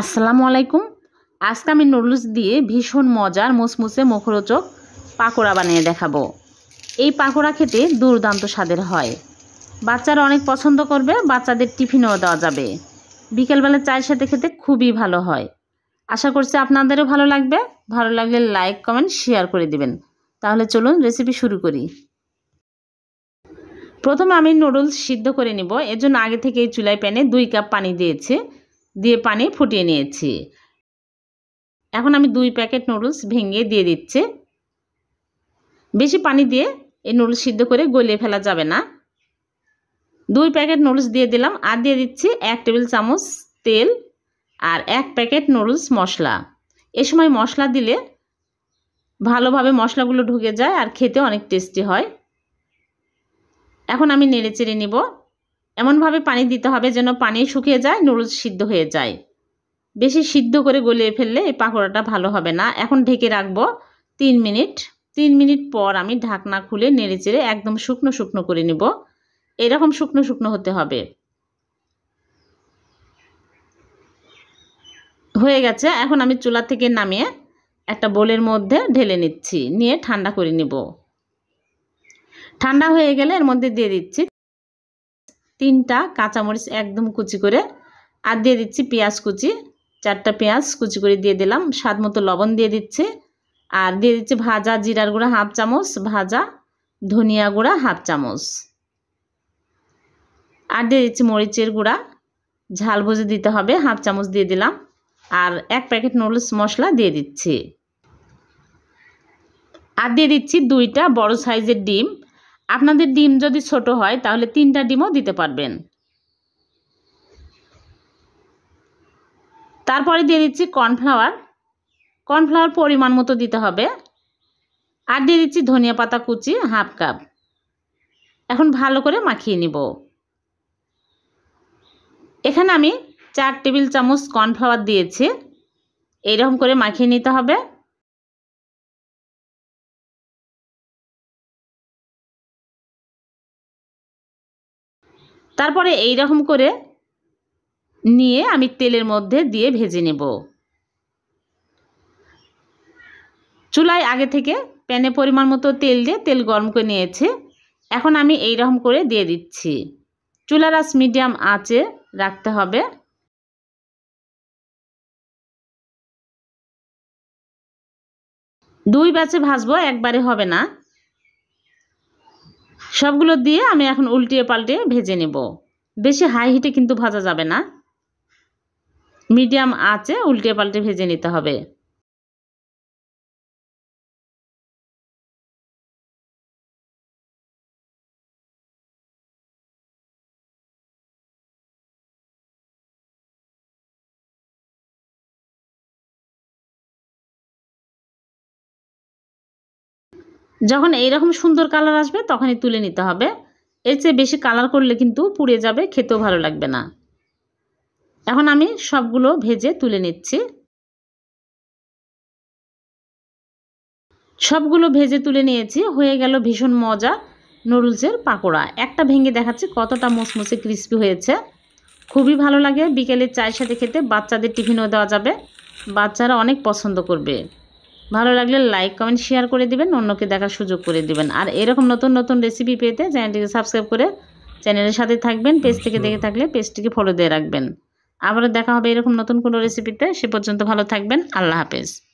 আসসালামু আলাইকুম আজকে আমি নুডলস দিয়ে ভীষণ মজার মুসমুসে মুখরোচক পাকোড়া বানিয়ে দেখাবো এই পাকোড়া খেতে দুর্দান্ত স্বাদের হয় বাচ্চারা অনেক পছন্দ করবে বাচ্চাদের টিফিনও দেওয়া যাবে বিকেলবেলা চায়ের সাথে খেতে খুবই ভালো হয় আশা করছি আপনাদেরও ভালো লাগবে ভালো লাগলে লাইক কমেন্ট শেয়ার করে দিবেন তাহলে চলুন রেসিপি শুরু করি প্রথমে আমি নুডলস সিদ্ধ করে নিব এজন্য আগে থেকে এই চুলায় প্যানে দুই কাপ পানি দিয়েছে দিয়ে পানি ফুটিয়ে নিয়েছি এখন আমি দুই প্যাকেট নুডলস ভেঙে দিয়ে দিচ্ছি বেশি পানি দিয়ে এই নুডলস সিদ্ধ করে গলিয়ে ফেলা যাবে না দুই প্যাকেট নুডলস দিয়ে দিলাম আর দিয়ে দিচ্ছি এক টেবিল চামচ তেল আর এক প্যাকেট নুডলস মশলা এ সময় মশলা দিলে ভালোভাবে মশলাগুলো ঢুকে যায় আর খেতে অনেক টেস্টি হয় এখন আমি নেড়ে চেড়ে নিব এমনভাবে পানি দিতে হবে যেন পানি শুকিয়ে যায় নুডলস সিদ্ধ হয়ে যায় বেশি সিদ্ধ করে গলিয়ে ফেললে এই পাকোড়াটা ভালো হবে না এখন ঢেকে রাখবো তিন মিনিট তিন মিনিট পর আমি ঢাকনা খুলে নেড়ে একদম শুকনো শুকনো করে নেব এরকম শুকনো শুকনো হতে হবে হয়ে গেছে এখন আমি চুলা থেকে নামিয়ে একটা বোলের মধ্যে ঢেলে নিচ্ছি নিয়ে ঠান্ডা করে নিব ঠান্ডা হয়ে গেলে এর মধ্যে দিয়ে দিচ্ছি তিনটা কাঁচামরিচ একদম কুচি করে আর দিয়ে দিচ্ছি পেঁয়াজ কুচি চারটা পেঁয়াজ কুচি করে দিয়ে দিলাম স্বাদ মতো লবণ দিয়ে দিচ্ছি আর দিয়ে দিচ্ছি ভাজা জিরার গুঁড়া হাফ চামচ ভাজা ধনিয়া গুঁড়া হাফ চামচ আর দিয়ে দিচ্ছি মরিচের গুঁড়া ঝাল ভুজে দিতে হবে হাফ চামচ দিয়ে দিলাম আর এক প্যাকেট নুডলস মশলা দিয়ে দিচ্ছি আর দিয়ে দিচ্ছি দুইটা বড় সাইজের ডিম আপনাদের ডিম যদি ছোট হয় তাহলে তিনটা ডিমও দিতে পারবেন তারপরে দিয়ে দিচ্ছি কর্নফ্লাওয়ার কর্নফ্লাওয়ার পরিমাণ মতো দিতে হবে আর দিয়ে দিচ্ছি ধনিয়া পাতা কুচি হাফ কাপ এখন ভালো করে মাখিয়ে নিব এখানে আমি চার টেবিল চামচ কর্নফ্লাওয়ার দিয়েছি এইরকম করে মাখিয়ে নিতে হবে তারপরে এই রকম করে নিয়ে আমি তেলের মধ্যে দিয়ে ভেজে নেব চুলায় আগে থেকে প্যানে পরিমাণ মতো তেল দিয়ে তেল গরম করে নিয়েছে এখন আমি এই রকম করে দিয়ে দিচ্ছি চুলার রাস মিডিয়াম আঁচে রাখতে হবে দুই ব্যাচে ভাজবো একবারে হবে না সবগুলো দিয়ে আমি এখন উল্টিয়ে পাল্টে ভেজে নেব বেশি হাই হিটে কিন্তু ভাজা যাবে না মিডিয়াম আছে উল্টিয়ে পাল্টে ভেজে নিতে হবে যখন এইরকম সুন্দর কালার আসবে তখনই তুলে নিতে হবে এর চেয়ে বেশি কালার করলে কিন্তু পুড়ে যাবে খেতেও ভালো লাগবে না এখন আমি সবগুলো ভেজে তুলে নিচ্ছি সবগুলো ভেজে তুলে নিয়েছি হয়ে গেল ভীষণ মজা নুডলসের পাকোড়া একটা ভেঙে দেখাচ্ছি কতটা মোসমোসে ক্রিস্পি হয়েছে খুবই ভালো লাগে বিকেলের চায়ের সাথে খেতে বাচ্চাদের টিফিনও দেওয়া যাবে বাচ্চারা অনেক পছন্দ করবে ভালো লাগলে লাইক কমেন্ট শেয়ার করে দিবেন অন্যকে দেখার সুযোগ করে দিবেন আর এরকম নতুন নতুন রেসিপি পেতে চ্যানেলটিকে সাবস্ক্রাইব করে চ্যানেলের সাথে থাকবেন পেজ থেকে দেখে থাকলে পেজটিকে ফলো দিয়ে রাখবেন আবারও দেখা হবে এরকম নতুন কোনো রেসিপিতে সে পর্যন্ত ভালো থাকবেন আল্লাহ হাফেজ